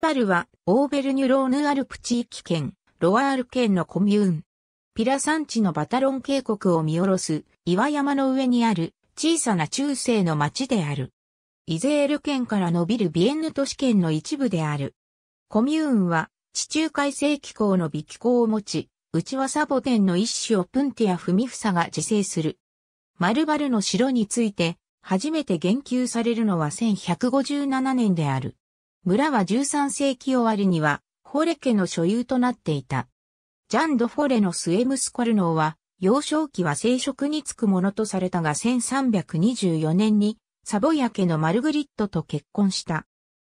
パルは、オーベルニュローヌアルプ地域圏、ロワール県のコミューン。ピラ山地のバタロン渓谷を見下ろす岩山の上にある小さな中世の町である。イゼール県から伸びるビエンヌ都市圏の一部である。コミューンは地中海性気候の微気候を持ち、内輪サボテンの一種をプンティア・フミフサが自生する。マルバルの城について初めて言及されるのは1157年である。村は13世紀終わりには、フォレ家の所有となっていた。ジャン・ド・フォレの末息子ルノーは、幼少期は生殖につくものとされたが1324年に、サボヤ家のマルグリットと結婚した。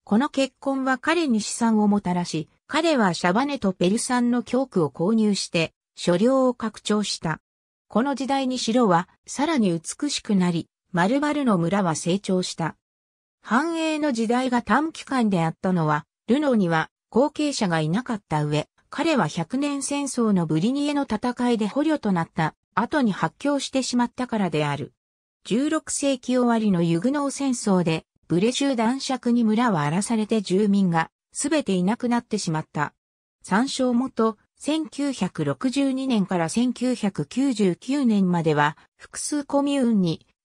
この結婚は彼に資産をもたらし、彼はシャバネとペルサンの教区を購入して、所領を拡張した。この時代に城はさらに美しくなり、丸々の村は成長した。繁栄の時代が短期間であったのは、ルノーには後継者がいなかった上、彼は百年戦争のブリニエの戦いで捕虜となった後に発狂してしまったからである。16世紀終わりのユグノー戦争で、ブレシュー男爵に村は荒らされて住民がすべていなくなってしまった。参照元、1962年から1999年までは複数コミューンに